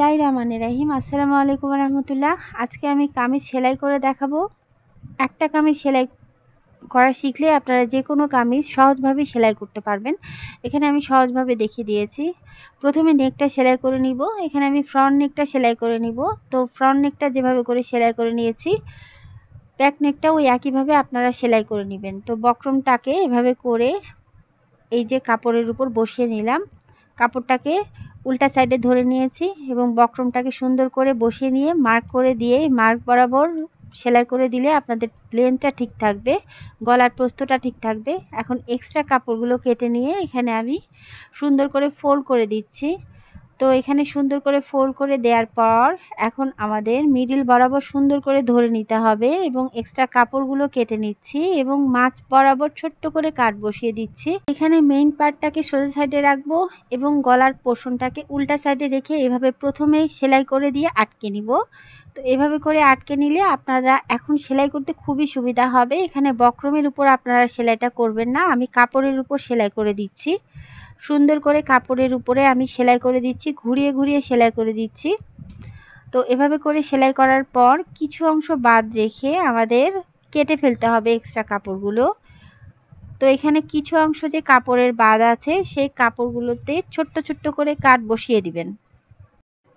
বিসমিল্লাহ রহমান রাহিম আসসালামু আলাইকুম রহমতুল্লাহ আজকে আমি কামিজ সেলাই করে দেখাবো একটা কামিজ সেলাই করা শিখলে আপনারা যে কোনো কামিজ সহজভাবে সেলাই করতে পারবেন এখানে আমি সহজভাবে দেখিয়ে দিয়েছি প্রথমে নেকটা সেলাই করে নিব এখানে আমি ফ্রন্ট নেকটা সেলাই করে নিব তো ফ্রন্ট নেকটা যেভাবে করে সেলাই করে নিয়েছি ব্যাক নেকটা ওই একইভাবে আপনারা সেলাই করে নেবেন তো বক্রমটাকে এভাবে করে এই যে কাপড়ের উপর বসিয়ে নিলাম কাপড়টাকে উল্টা সাইডে ধরে নিয়েছি এবং বক্রমটাকে সুন্দর করে বসিয়ে নিয়ে মার্ক করে দিয়ে মার্ক বরাবর সেলাই করে দিলে আপনাদের প্লেনটা ঠিক থাকবে গলার প্রস্তটা ঠিক থাকবে এখন এক্সট্রা কাপড়গুলো কেটে নিয়ে এখানে আমি সুন্দর করে ফোল্ড করে দিচ্ছি তো এখানে সুন্দর করে ফোল্ড করে দেওয়ার পর এখন আমাদের মিডিল বরাবর সুন্দর করে ধরে নিতে হবে এবং এক্সট্রা কাপড়গুলো কেটে নিচ্ছি এবং মাছ বরাবর ছোট্ট করে কাট বসিয়ে দিচ্ছি এখানে মেইন পার্টটাকে সোজা সাইডে রাখবো এবং গলার পোষণটাকে উল্টা সাইডে রেখে এভাবে প্রথমে সেলাই করে দিয়ে আটকে নিব তো এভাবে করে আটকে নিলে আপনারা এখন সেলাই করতে খুবই সুবিধা হবে এখানে বক্রমের উপর আপনারা সেলাইটা করবেন না আমি কাপড়ের উপর সেলাই করে দিচ্ছি সুন্দর করে কাপড়ের উপরে আমি সেলাই করে দিচ্ছি ঘুরিয়ে ঘুরিয়ে সেলাই করে দিচ্ছি তো এভাবে করে সেলাই করার পর কিছু অংশ বাদ রেখে আমাদের কেটে ফেলতে হবে এক্সট্রা কাপড়গুলো তো এখানে কিছু অংশ যে কাপড়ের বাদ আছে সেই কাপড়গুলোতে ছোট্ট ছোট্ট করে কাট বসিয়ে দিবেন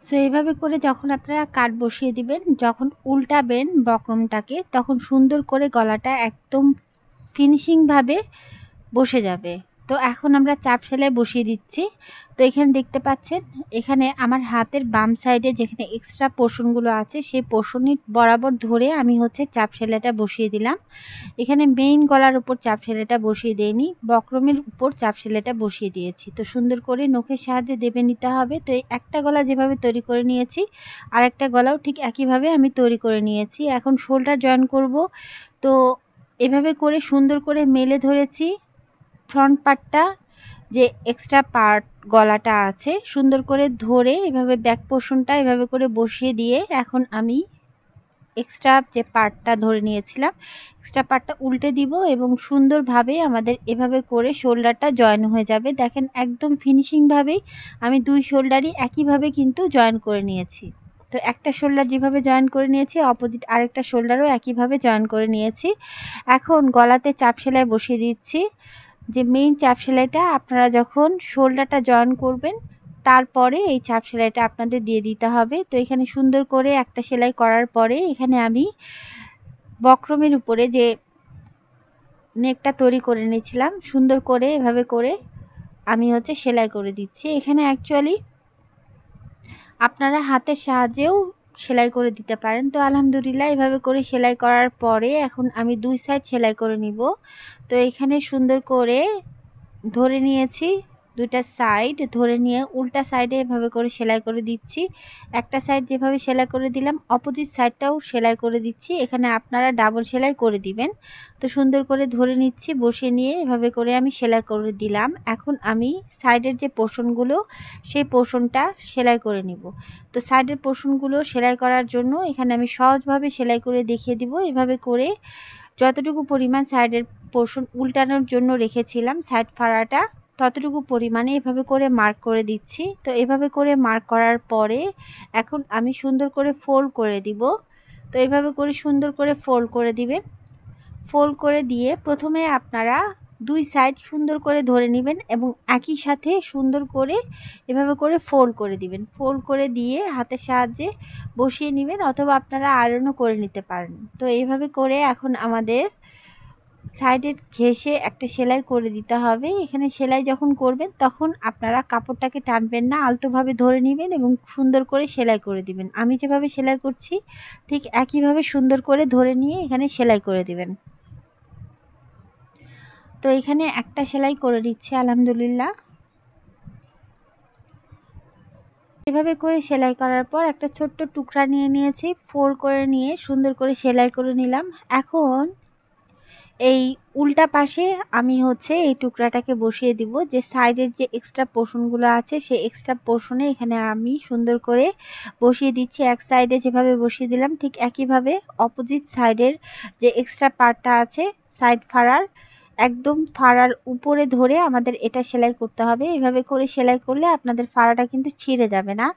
সো এইভাবে করে যখন আপনারা কাট বসিয়ে দিবেন যখন উল্টাবেন বক্রমটাকে তখন সুন্দর করে গলাটা একদম ফিনিশিংভাবে বসে যাবে তো এখন আমরা চাপ সেলাই বসিয়ে দিচ্ছি তো এখানে দেখতে পাচ্ছেন এখানে আমার হাতের বাম সাইডে যেখানে এক্সট্রা পোষণগুলো আছে সেই পোষণই বরাবর ধরে আমি হচ্ছে চাপ সেলাইটা বসিয়ে দিলাম এখানে মেইন গলার উপর চাপ সেলাইটা বসিয়ে দিইনি বক্রমের উপর চাপ সেলাইটা বসিয়ে দিয়েছি তো সুন্দর করে নখের সাহায্যে দেবে নিতে হবে তো একটা গলা যেভাবে তৈরি করে নিয়েছি আর একটা গলাও ঠিক একইভাবে আমি তৈরি করে নিয়েছি এখন শোলটা জয়েন করব তো এভাবে করে সুন্দর করে মেলে ধরেছি ফ্রন্ট পার্টটা যে এক্সট্রা পার্ট গলাটা আছে সুন্দর করে ধরে এভাবে ব্যাক পোর্শনটা এভাবে করে বসিয়ে দিয়ে এখন আমি এক্সট্রা যে পার্টটা ধরে নিয়েছিলাম এক্সট্রা পার্টটা উল্টে দিব এবং সুন্দরভাবে আমাদের এভাবে করে শোল্ডারটা জয়েন হয়ে যাবে দেখেন একদম ফিনিশিংভাবেই আমি দুই শোল্ডারই একইভাবে কিন্তু জয়েন করে নিয়েছি তো একটা শোল্ডার যেভাবে জয়েন করে নিয়েছি অপোজিট আরেকটা শোল্ডারও একইভাবে জয়েন করে নিয়েছি এখন গলাতে চাপ সেলাই বসিয়ে দিচ্ছি যে মেইন চাপ সেলাইটা আপনারা যখন শোল্ডারটা জয়েন করবেন তারপরে এই চাপ সেলাইটা আপনাদের দিয়ে দিতে হবে তো এখানে সুন্দর করে একটা সেলাই করার পরে এখানে আমি বক্রমের উপরে যে নেকটা তৈরি করে নিয়েছিলাম সুন্দর করে এভাবে করে আমি হচ্ছে সেলাই করে দিচ্ছি এখানে অ্যাকচুয়ালি আপনারা হাতের সাহায্যেও সেলাই করে দিতে পারেন তো আলহামদুলিল্লাহ এভাবে করে সেলাই করার পরে এখন আমি দুই সাইড সেলাই করে নিব তো এখানে সুন্দর করে ধরে নিয়েছি দুইটা সাইড ধরে নিয়ে উল্টা সাইডে এভাবে করে সেলাই করে দিচ্ছি একটা সাইড যেভাবে সেলাই করে দিলাম অপোজিট সাইডটাও সেলাই করে দিচ্ছি এখানে আপনারা ডাবল সেলাই করে দিবেন তো সুন্দর করে ধরে নিচ্ছি বসে নিয়ে এভাবে করে আমি সেলাই করে দিলাম এখন আমি সাইডের যে পোষণগুলো সেই পোষণটা সেলাই করে নিব তো সাইডের পোষণগুলো সেলাই করার জন্য এখানে আমি সহজভাবে সেলাই করে দেখিয়ে দিব এভাবে করে যতটুকু পরিমাণ সাইডের পোর্শন উল্টানোর জন্য রেখেছিলাম সাইড ফাড়াটা ততটুকু পরিমাণে এভাবে করে মার্ক করে দিচ্ছি তো এভাবে করে মার্ক করার পরে এখন আমি সুন্দর করে ফোল্ড করে দিব তো এভাবে করে সুন্দর করে ফোল্ড করে দিবেন ফোল্ড করে দিয়ে প্রথমে আপনারা দুই সাইড সুন্দর করে ধরে নেবেন এবং একই সাথে সুন্দর করে এভাবে করে ফোল্ড করে দিবেন ফোল্ড করে দিয়ে হাতের সাহায্যে বসিয়ে নেবেন অথবা আপনারা আয়রনও করে নিতে পারেন তো এইভাবে করে এখন আমাদের সাইডে ঘেসে একটা সেলাই করে দিতে হবে এখানে সেলাই যখন করবেন তখন আপনারা কাপড়টাকে টানবেন না আলতোভাবে ধরে নেবেন এবং সুন্দর করে সেলাই করে দিবেন আমি যেভাবে সেলাই করছি ঠিক একইভাবে সুন্দর করে ধরে নিয়ে এখানে সেলাই করে দিবেন তো এখানে একটা সেলাই করে দিচ্ছি আলহামদুলিল্লাহ এভাবে করে সেলাই করার পর একটা ছোট্ট টুকরা নিয়ে নিয়েছি ফোর করে নিয়ে সুন্দর করে সেলাই করে নিলাম এখন এই উল্টা পাশে আমি হচ্ছে এই টুকরাটাকে বসিয়ে দিব যে সাইডের যে এক্সট্রা গুলো আছে সেই এক্সট্রা পোর্শনে এখানে আমি সুন্দর করে বসিয়ে দিচ্ছি এক সাইডে যেভাবে বসিয়ে দিলাম ঠিক একইভাবে অপোজিট সাইডের যে এক্সট্রা পার্টটা আছে সাইড ফাড়ার একদম ফাড়ার উপরে ধরে আমাদের এটা সেলাই করতে হবে এভাবে করে সেলাই করলে আপনাদের ফাড়াটা কিন্তু ছিঁড়ে যাবে না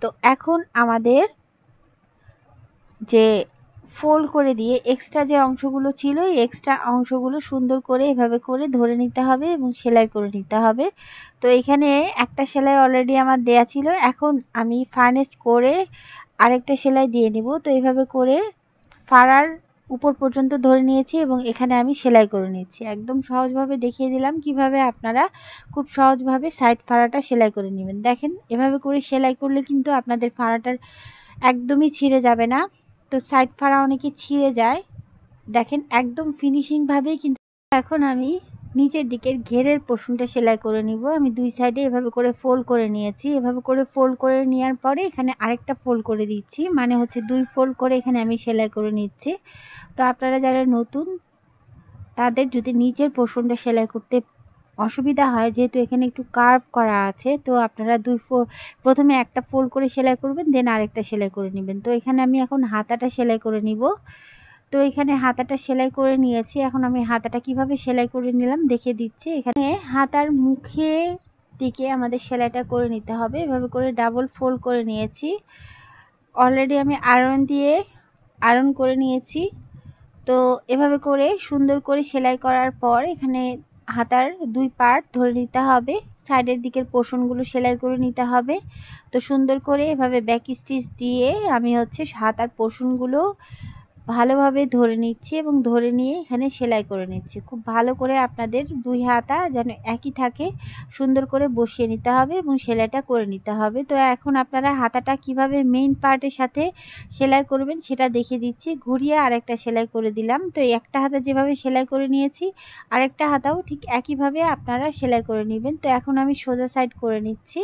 তো এখন আমাদের যে ফোল্ড করে দিয়ে এক্সট্রা যে অংশগুলো ছিল এই এক্সট্রা অংশগুলো সুন্দর করে এভাবে করে ধরে নিতে হবে এবং সেলাই করে নিতে হবে তো এখানে একটা সেলাই অলরেডি আমার দেয়া ছিল এখন আমি ফার্নেস্ট করে আরেকটা সেলাই দিয়ে নিব তো এইভাবে করে ফাড়ার উপর পর্যন্ত ধরে নিয়েছি এবং এখানে আমি সেলাই করে নিয়েছি একদম সহজভাবে দেখিয়ে দিলাম কিভাবে আপনারা খুব সহজভাবে সাইড ফাড়াটা সেলাই করে নেবেন দেখেন এভাবে করে সেলাই করলে কিন্তু আপনাদের ফাড়াটার একদমই ছিঁড়ে যাবে না তো সাইড ফাড়া অনেকে ছিঁড়ে যায় দেখেন একদম ফিনিশিং ভাবেই কিন্তু এখন আমি নিচের দিকের ঘেরের পোষণটা সেলাই করে নিব আমি দুই সাইডে এভাবে করে ফোল্ড করে নিয়েছি এভাবে করে ফোল্ড করে নেওয়ার পরে এখানে আরেকটা ফোল্ড করে দিচ্ছি মানে হচ্ছে দুই ফোল্ড করে এখানে আমি সেলাই করে নিচ্ছি তো আপনারা যারা নতুন তাদের যদি নিচের পোষণটা সেলাই করতে অসুবিধা হয় যেহেতু এখানে একটু কার্ভ করা আছে তো আপনারা দুই প্রথমে একটা ফোল্ড করে সেলাই করবেন দেন আরেকটা সেলাই করে নেবেন তো এখানে আমি এখন হাতাটা সেলাই করে নিব তো এখানে হাতাটা সেলাই করে নিয়েছি এখন আমি হাতাটা কিভাবে সেলাই করে নিলাম দেখে দিচ্ছি এখানে হাতার মুখে দিকে আমাদের সেলাইটা করে নিতে হবে এভাবে করে ডাবল ফোল্ড করে নিয়েছি অলরেডি আমি আয়রন দিয়ে আয়রন করে নিয়েছি তো এভাবে করে সুন্দর করে সেলাই করার পর এখানে হাতার দুই পার্ট ধরে নিতে হবে সাইডের দিকের পোষণগুলো সেলাই করে নিতে হবে তো সুন্দর করে এভাবে ব্যাক স্টিচ দিয়ে আমি হচ্ছে হাতার পোষণগুলো ভালোভাবে ধরে নিচ্ছি এবং ধরে নিয়ে এখানে সেলাই করে নিচ্ছি খুব ভালো করে আপনাদের দুই হাতা যেন একই থাকে সুন্দর করে বসিয়ে নিতে হবে এবং সেলাইটা করে নিতে হবে তো এখন আপনারা হাতাটা কিভাবে মেইন পার্টের সাথে সেলাই করবেন সেটা দেখে দিচ্ছি ঘুরিয়ে আরেকটা সেলাই করে দিলাম তো একটা হাতা যেভাবে সেলাই করে নিয়েছি আরেকটা হাতাও ঠিক একইভাবে আপনারা সেলাই করে নেবেন তো এখন আমি সোজা সাইড করে নিচ্ছি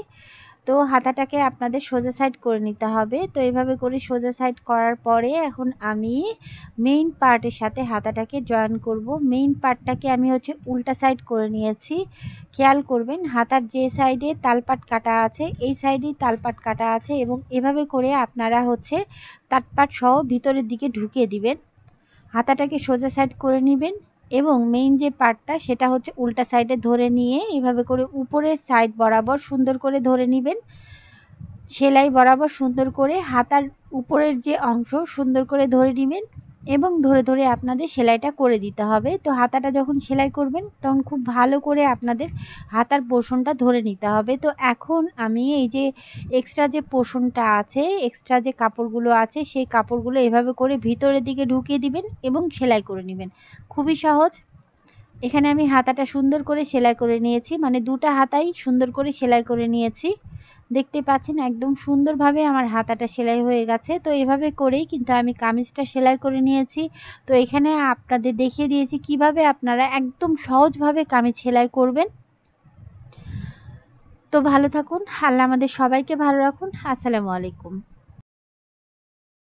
তো হাতাটাকে আপনাদের সোজা সাইড করে নিতে হবে তো এইভাবে করে সোজা সাইড করার পরে এখন আমি মেইন পার্টের সাথে হাতাটাকে জয়েন করব মেইন পার্টটাকে আমি হচ্ছে উল্টা সাইড করে নিয়েছি খেয়াল করবেন হাতার যে সাইডে তালপাট কাটা আছে এই সাইডেই তালপাট কাটা আছে এবং এভাবে করে আপনারা হচ্ছে তাটপাট সহ ভিতরের দিকে ঢুকিয়ে দিবেন হাতাটাকে সোজা সাইড করে নেবেন এবং মেইন যে পার্টটা সেটা হচ্ছে উল্টা সাইডে ধরে নিয়ে এভাবে করে উপরের সাইড বরাবর সুন্দর করে ধরে নেবেন সেলাই বরাবর সুন্দর করে হাতার উপরের যে অংশ সুন্দর করে ধরে নেবেন এবং ধরে ধরে আপনাদের সেলাইটা করে দিতে হবে তো হাতাটা যখন সেলাই করবেন তখন খুব ভালো করে আপনাদের হাতার পোষণটা ধরে নিতে হবে তো এখন আমি এই যে এক্সট্রা যে পোষণটা আছে এক্সট্রা যে কাপড়গুলো আছে সেই কাপড়গুলো এভাবে করে ভিতরের দিকে ঢুকিয়ে দিবেন এবং সেলাই করে নেবেন খুবই সহজ এখানে আমি হাতাটা সুন্দর করে সেলাই করে নিয়েছি মানে দুটা হাতাই সুন্দর করে সেলাই করে নিয়েছি দেখতে পাচ্ছেন একদম সুন্দরভাবে আমার হাতাটা সেলাই হয়ে গেছে তো এভাবে করেই কিন্তু আমি কামিজটা সেলাই করে নিয়েছি তো এখানে আপনাদের দেখিয়ে দিয়েছি কিভাবে আপনারা একদম সহজভাবে কামিজ সেলাই করবেন তো ভালো থাকুন আল্লাহ আমাদের সবাইকে ভালো রাখুন আসসালামু আলাইকুম